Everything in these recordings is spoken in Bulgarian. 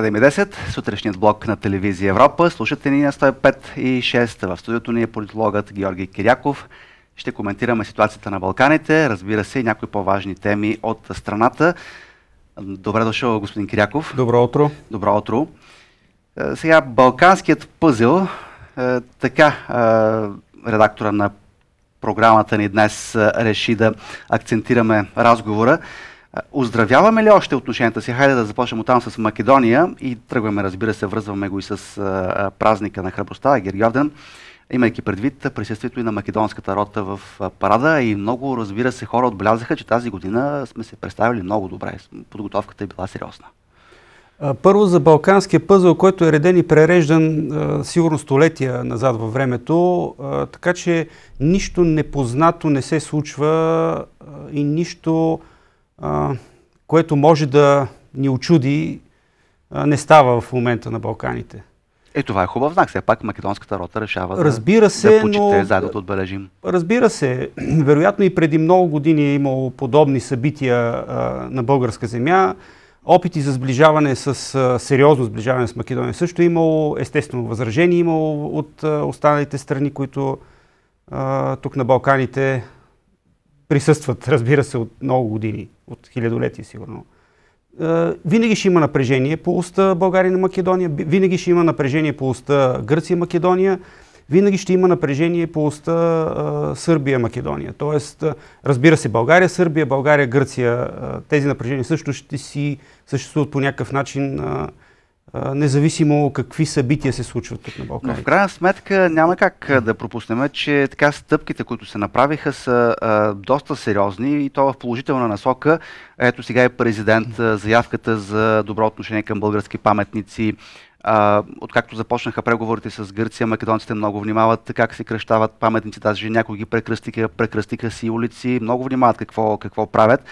7.10, сутрешният блок на телевизия Европа. Слушате ни на 105 и 6. В студиото ни е политологът Георги Киряков. Ще коментираме ситуацията на Балканите, разбира се и някои по-важни теми от страната. Добре дошъл, господин Киряков. Добро утро. Добро утро. Е, сега, Балканският пъзел, е, така е, редактора на програмата ни днес реши да акцентираме разговора. Оздравяваме ли още отношенията си? Хайде да започнем от там с Македония и тръгваме, разбира се, връзваме го и с а, празника на храбростта, Егер имайки предвид присъствието и на македонската рота в парада и много, разбира се, хора отбелязаха, че тази година сме се представили много добре. Подготовката е била сериозна. Първо за балканския пъзъл, който е реден и пререждан сигурно столетия назад във времето, така че нищо непознато не се случва и нищо което може да ни очуди, не става в момента на Балканите. Е, това е хубав знак. Все пак македонската рота решава да, разбира се, да почете, но... заедно да отбележим. Разбира се. Вероятно и преди много години е имало подобни събития а, на българска земя. Опити за сближаване с, а, сериозно сближаване с Македония също е имало. Естествено възражение е имало от а, останалите страни, които тук на Балканите присъстват, разбира се, от много години, от хилядолетия сигурно. Винаги ще има напрежение по уста България на Македония, винаги ще има напрежение по уста Гърция Македония, винаги ще има напрежение по уста Сърбия Македония. Тоест, разбира се, България, Сърбия, България, Гърция, тези напрежения също ще си съществуват по някакъв начин независимо какви събития се случват тук на Балканите. Но в крайна сметка няма как да пропуснем, че така стъпките, които се направиха, са а, доста сериозни и то в положителна насока. Ето сега е президент, а, заявката за добро отношение към български паметници, а, откакто започнаха преговорите с Гърция, македонците много внимават как се кръщават паметници, даже някои ги прекръстиха, прекръстиха си улици, много внимават какво, какво правят.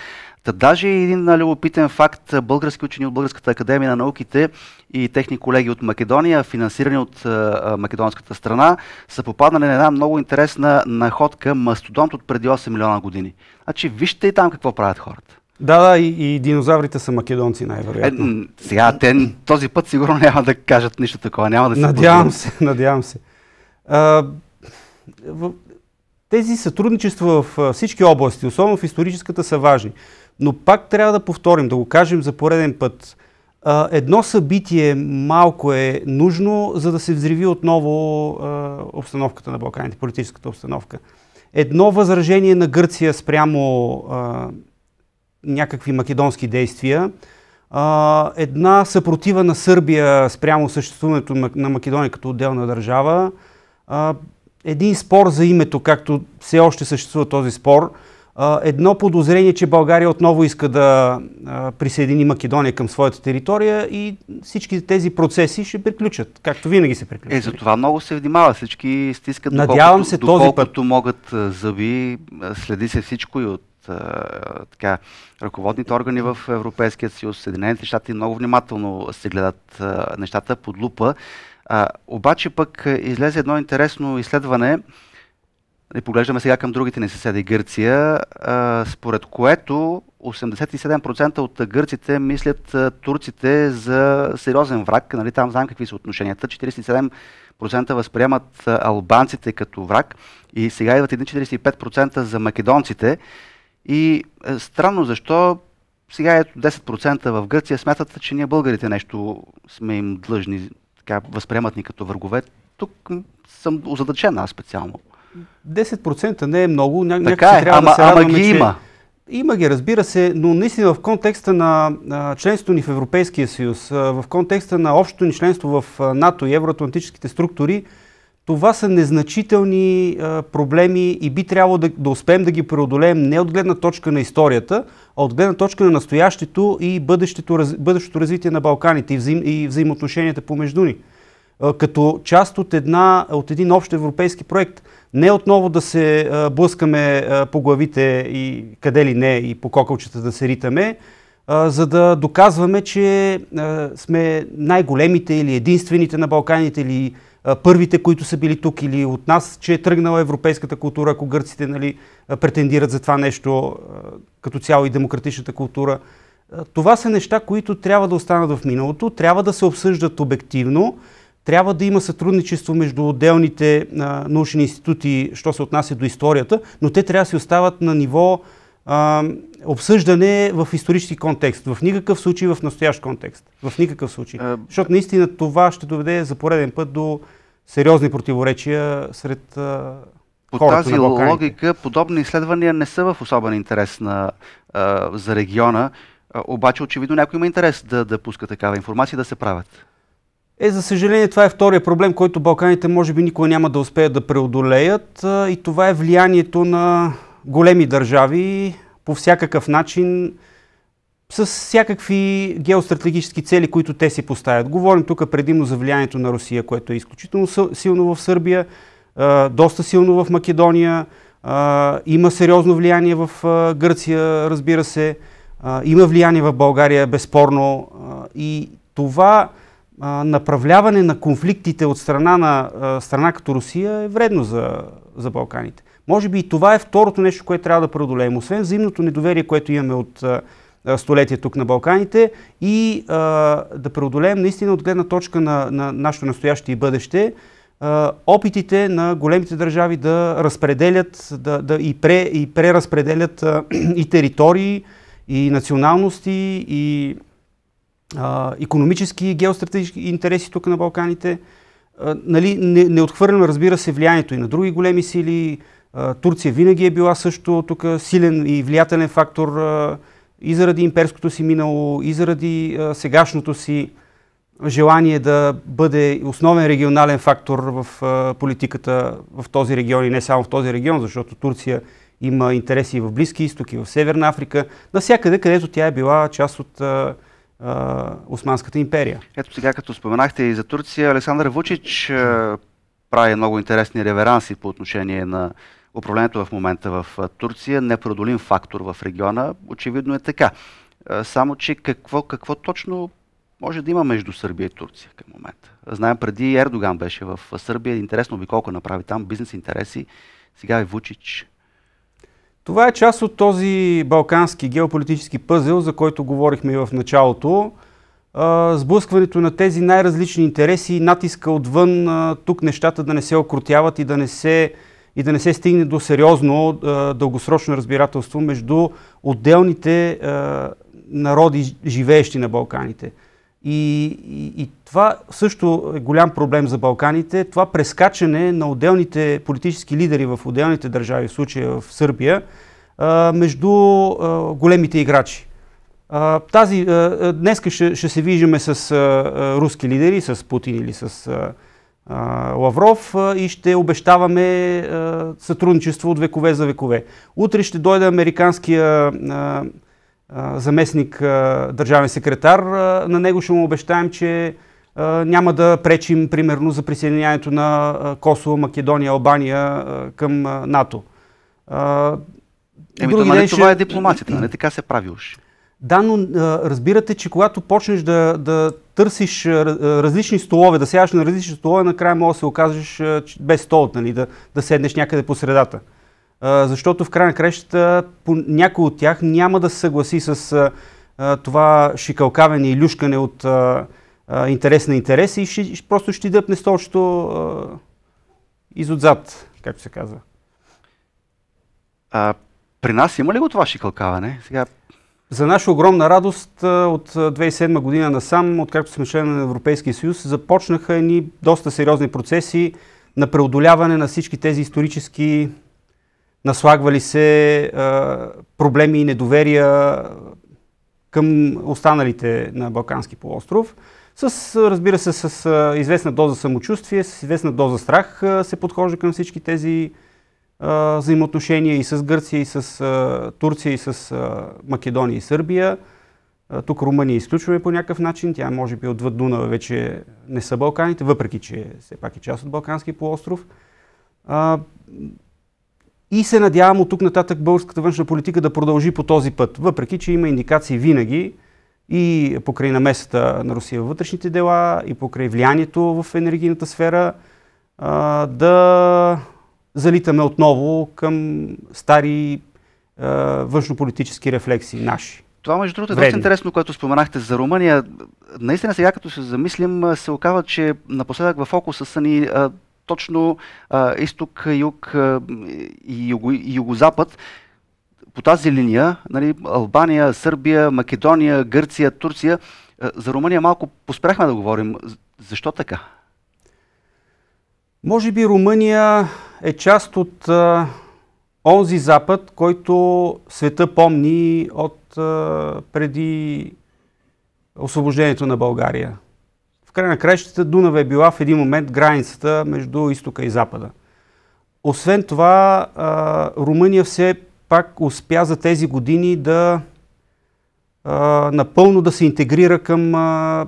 Та даже един любопитен нали, факт, български учени от Българската академия на науките и техни колеги от Македония, финансирани от а, македонската страна, са попаднали на една много интересна находка мастодонт от преди 8 милиона години. Значи вижте и там какво правят хората. Да, да, и, и динозаврите са македонци най-вероятно. Е, сега те този път сигурно няма да кажат нищо такова, няма да се Надявам се, надявам се. А, в, тези сътрудничества в всички области, особено в историческата, са важни. Но пак трябва да повторим, да го кажем за пореден път. Едно събитие малко е нужно, за да се взриви отново обстановката на Балканите, политическата обстановка. Едно възражение на Гърция спрямо някакви македонски действия, една съпротива на Сърбия спрямо съществуването на Македония като отделна държава, един спор за името, както все още съществува този спор – едно подозрение, че България отново иска да присъедини Македония към своята територия и всички тези процеси ще приключат, както винаги се приключат. Е, за това много се внимава. Всички стискат Надявам доколкото, се този доколкото път... могат зъби. Следи се всичко и от така, ръководните органи в Европейския съюз, Съединените щати много внимателно се гледат нещата под лупа. А, обаче пък излезе едно интересно изследване, и нали, поглеждаме сега към другите ни съседи Гърция, а, според което 87% от гърците мислят а, турците за сериозен враг. Нали, там знаем какви са отношенията. 47% възприемат а, албанците като враг и сега идват едни 45% за македонците. И странно защо сега ето 10% в Гърция смятат, че ние българите нещо сме им длъжни, така възприемат ни като врагове. Тук съм озадачен аз специално. 10% не е много. Ня- така е, трябва ама, да се радваме, ама ги че... има. Има ги, разбира се, но наистина в контекста на а, членството ни в Европейския съюз, а, в контекста на общото ни членство в а, НАТО и евроатлантическите структури, това са незначителни а, проблеми и би трябвало да, да успеем да ги преодолеем не от гледна точка на историята, а от гледна точка на настоящето и бъдещето, раз, бъдещето развитие на Балканите и, взаим, и взаимоотношенията помежду ни. А, като част от, една, от един общ европейски проект – не отново да се блъскаме по главите и къде ли не и по кокълчета да се ритаме, за да доказваме, че сме най-големите или единствените на Балканите или първите, които са били тук или от нас, че е тръгнала европейската култура, ако гърците нали, претендират за това нещо като цяло и демократичната култура. Това са неща, които трябва да останат в миналото, трябва да се обсъждат обективно трябва да има сътрудничество между отделните а, научни институти, що се отнася до историята, но те трябва да си остават на ниво а, обсъждане в исторически контекст. В никакъв случай в настоящ контекст. В никакъв случай. А... Е, Защото наистина това ще доведе за пореден път до сериозни противоречия сред а, по тази логика подобни изследвания не са в особен интерес на, а, за региона, обаче очевидно някой има интерес да, да пуска такава информация и да се правят. Е, за съжаление, това е втория проблем, който Балканите може би никога няма да успеят да преодолеят. И това е влиянието на големи държави по всякакъв начин, с всякакви геостратегически цели, които те си поставят. Говорим тук предимно за влиянието на Русия, което е изключително силно в Сърбия, доста силно в Македония, има сериозно влияние в Гърция, разбира се, има влияние в България, безспорно. И това направляване на конфликтите от страна на страна като Русия е вредно за, за Балканите. Може би и това е второто нещо, което трябва да преодолеем. Освен взаимното недоверие, което имаме от столетия тук на Балканите и а, да преодолеем наистина от гледна точка на, на нашето настояще и бъдеще а, опитите на големите държави да разпределят да, да и, пре, и преразпределят а, и територии, и националности, и економически и геостратегически интереси тук на Балканите. А, нали, не, не разбира се, влиянието и на други големи сили. А, Турция винаги е била също тук силен и влиятелен фактор а, и заради имперското си минало, и заради а, сегашното си желание да бъде основен регионален фактор в а, политиката в този регион и не само в този регион, защото Турция има интереси и в Близки изток, и в Северна Африка, навсякъде, където тя е била част от а, Османската империя. Ето сега, като споменахте и за Турция, Александър Вучич прави много интересни реверанси по отношение на управлението в момента в Турция. Непродолим фактор в региона, очевидно е така. Само, че какво, какво точно може да има между Сърбия и Турция към момента? Знаем, преди Ердоган беше в Сърбия. Интересно би колко направи там бизнес интереси. Сега е Вучич. Това е част от този балкански геополитически пъзел, за който говорихме и в началото. Сблъскването на тези най-различни интереси и натиска отвън тук нещата да не се окрутяват и да не се, и да не се стигне до сериозно дългосрочно разбирателство между отделните народи, живеещи на Балканите. И, и, и това също е голям проблем за Балканите. Това прескачане на отделните политически лидери в отделните държави, в случая в Сърбия, а, между а, големите играчи. А, тази, а, днеска ще, ще се виждаме с а, руски лидери, с Путин или с Лавров и ще обещаваме сътрудничество от векове за векове. Утре ще дойде американския заместник държавен секретар, на него ще му обещаем, че няма да пречим, примерно, за присъединяването на Косово, Македония, Албания към НАТО. Еми, това, ден, това е дипломацията, не нали? така се прави уж? Да, но разбирате, че когато почнеш да, да търсиш различни столове, да сядаш на различни столове, накрая може да се окажеш без стол, нали, да, да седнеш някъде по средата защото в край на кращата някой от тях няма да се съгласи с това шикалкавене и люшкане от интерес на интерес и ще, просто ще дъпне столчето изотзад, както се казва. А, при нас има ли го това шикалкаване? Сега... За наша огромна радост от 2007 година насам, откакто сме член на Европейския съюз, започнаха едни доста сериозни процеси на преодоляване на всички тези исторически наслагвали се а, проблеми и недоверия към останалите на Балкански полуостров. С, разбира се, с а, известна доза самочувствие, с известна доза страх а, се подхожда към всички тези а, взаимоотношения и с Гърция, и с Турция, и с Македония и Сърбия. тук Румъния изключваме по някакъв начин. Тя може би отвъд Дуна вече не са Балканите, въпреки че все пак е част от Балкански полуостров. И се надявам от тук нататък българската външна политика да продължи по този път. Въпреки, че има индикации винаги и покрай намесата на Русия във вътрешните дела, и покрай влиянието в енергийната сфера, а, да залитаме отново към стари а, външнополитически рефлекси наши. Това, между другото, е доста интересно, което споменахте за Румъния. Наистина сега, като се замислим, се оказва, че напоследък в фокуса са ни а, точно а, изток, юг а, и, юго, и югозапад. По тази линия нали, Албания, Сърбия, Македония, Гърция, Турция. А, за Румъния малко поспряхме да говорим. Защо така? Може би Румъния е част от а, онзи Запад, който света помни от а, преди освобождението на България край на краищата Дунава е била в един момент границата между изтока и запада. Освен това, а, Румъния все пак успя за тези години да а, напълно да се интегрира към а,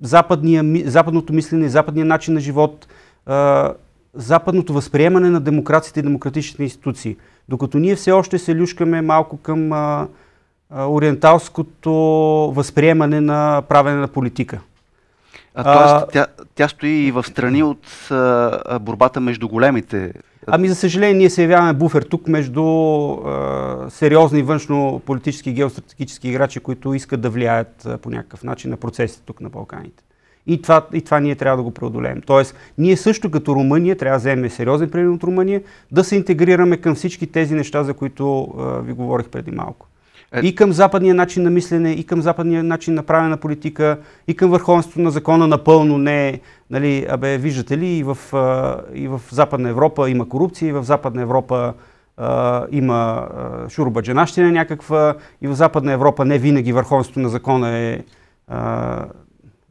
западния, западното мислене, западния начин на живот, западното възприемане на демокрацията и демократичните институции. Докато ние все още се люшкаме малко към ориенталското възприемане на правене на политика. А, а, тя, тя стои и в страни от а, борбата между големите. Ами, за съжаление, ние се явяваме буфер тук между а, сериозни външно-политически и геостратегически играчи, които искат да влияят а, по някакъв начин на процесите тук на Балканите. И това, и това ние трябва да го преодолеем. Тоест, ние също като Румъния трябва да вземем сериозен пример от Румъния, да се интегрираме към всички тези неща, за които а, ви говорих преди малко. Е, и към западния начин на мислене, и към западния начин на правена политика, и към върховенството на закона напълно не е, нали, абе, виждате ли, и в, и в Западна Европа има корупция, и в Западна Европа има uh, шурбаджанащина някаква и в Западна Европа не винаги върховенството на закона е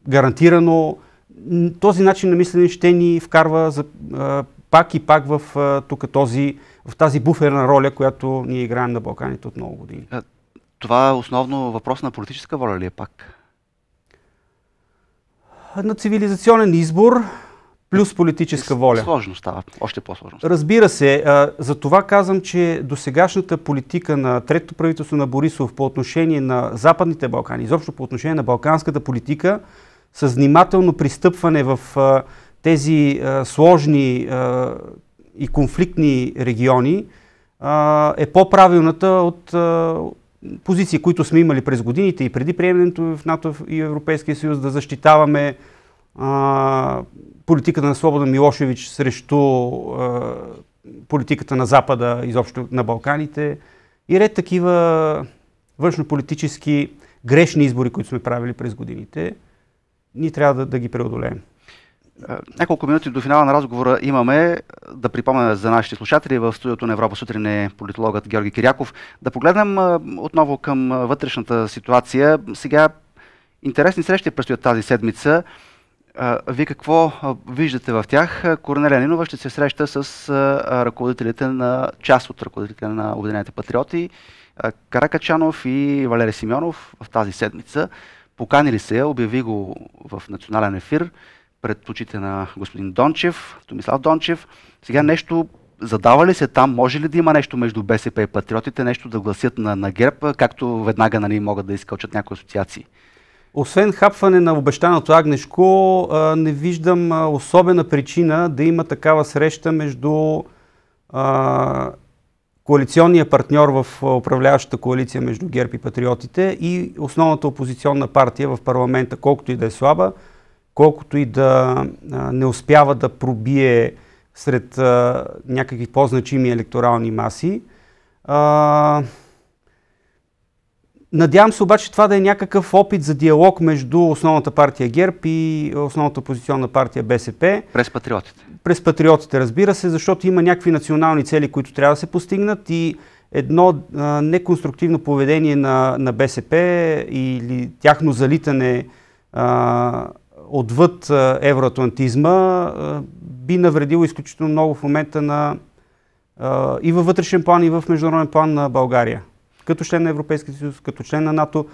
гарантирано. Този начин на мислене ще ни вкарва за, пак и пак в, този, в тази буферна роля, която ние играем на Балканите от много години. Това е основно въпрос на политическа воля ли е пак? На цивилизационен избор плюс политическа е, воля. Сложно става, още по-сложно. Става. Разбира се, за това казвам, че досегашната политика на Третото правителство на Борисов по отношение на Западните Балкани, изобщо по отношение на балканската политика, с внимателно пристъпване в тези сложни и конфликтни региони, е по-правилната от позиции, които сме имали през годините и преди приемането в НАТО и Европейския съюз, да защитаваме а, политиката на Слобода Милошевич срещу а, политиката на Запада, изобщо на Балканите и ред такива външнополитически грешни избори, които сме правили през годините, ние трябва да, да ги преодолеем. Няколко минути до финала на разговора имаме да припомня за нашите слушатели в студиото на Европа сутрин е политологът Георги Киряков. Да погледнем отново към вътрешната ситуация. Сега интересни срещи предстоят тази седмица. Вие какво виждате в тях? Корнелия Нинова ще се среща с ръководителите на част от ръководителите на Обединените патриоти, Каракачанов и Валерий Симеонов в тази седмица. Поканили се, обяви го в национален ефир пред очите на господин Дончев, Томислав Дончев. Сега нещо задава ли се там, може ли да има нещо между БСП и патриотите, нещо да гласят на, на ГЕРБ, както веднага нали, могат да изкълчат някои асоциации? Освен хапване на обещаното агнешко, не виждам особена причина да има такава среща между а, коалиционния партньор в управляващата коалиция между ГЕРБ и патриотите и основната опозиционна партия в парламента, колкото и да е слаба колкото и да не успява да пробие сред някакви по-значими електорални маси. Надявам се обаче това да е някакъв опит за диалог между основната партия ГЕРБ и основната опозиционна партия БСП. През патриотите. През патриотите, разбира се, защото има някакви национални цели, които трябва да се постигнат и едно а, неконструктивно поведение на, на БСП или тяхно залитане а, отвъд евроатлантизма би навредило изключително много в момента на и във вътрешен план, и в международен план на България. Като член на Европейския съюз, като член на НАТО.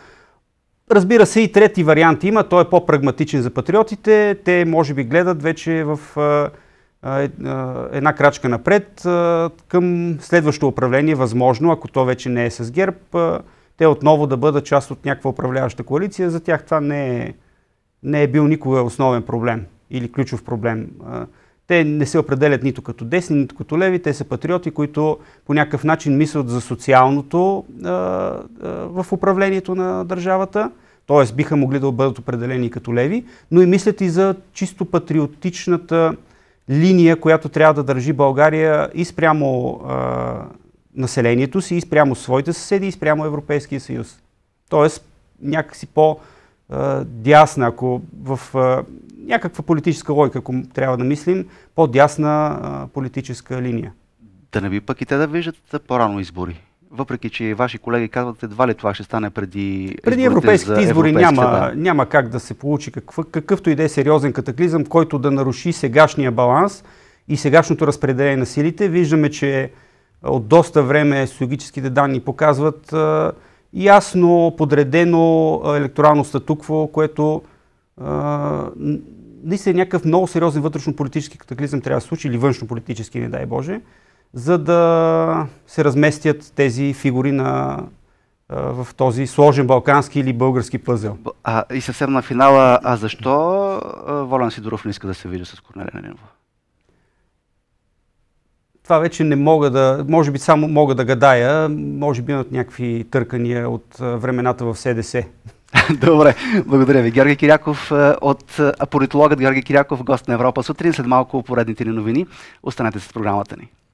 Разбира се, и трети вариант има. Той е по-прагматичен за патриотите. Те, може би, гледат вече в е, една крачка напред към следващото управление, възможно, ако то вече не е с ГЕРБ, те отново да бъдат част от някаква управляваща коалиция. За тях това не е не е бил никога основен проблем или ключов проблем. Те не се определят нито като десни, нито като леви. Те са патриоти, които по някакъв начин мислят за социалното в управлението на държавата. Тоест, биха могли да бъдат определени като леви, но и мислят и за чисто патриотичната линия, която трябва да държи България и спрямо населението си, и спрямо своите съседи, и спрямо Европейския съюз. Тоест, някакси по- дясна, ако в някаква политическа логика, ако трябва да мислим, по-дясна политическа линия. Да не би пък и те да виждат по-рано избори? Въпреки, че ваши колеги казват, едва ли това ще стане преди Преди европейските избори няма, да. няма как да се получи какъв, какъвто и да е сериозен катаклизъм, който да наруши сегашния баланс и сегашното разпределение на силите. Виждаме, че от доста време социологическите данни показват ясно подредено електорално статукво, което наистина е някакъв много сериозен вътрешно-политически катаклизъм трябва да се случи, или външно-политически, не дай Боже, за да се разместят тези фигури на, в този сложен балкански или български пъзел. А, и съвсем на финала, а защо Волен Сидоров не иска да се види с Корнелия Нинова? това вече не мога да, може би само мога да гадая, може би имат някакви търкания от времената в СДС. Добре, благодаря ви. Георги Киряков от апоритологът Георги Киряков, гост на Европа сутрин, след малко поредните ни новини. Останете с програмата ни.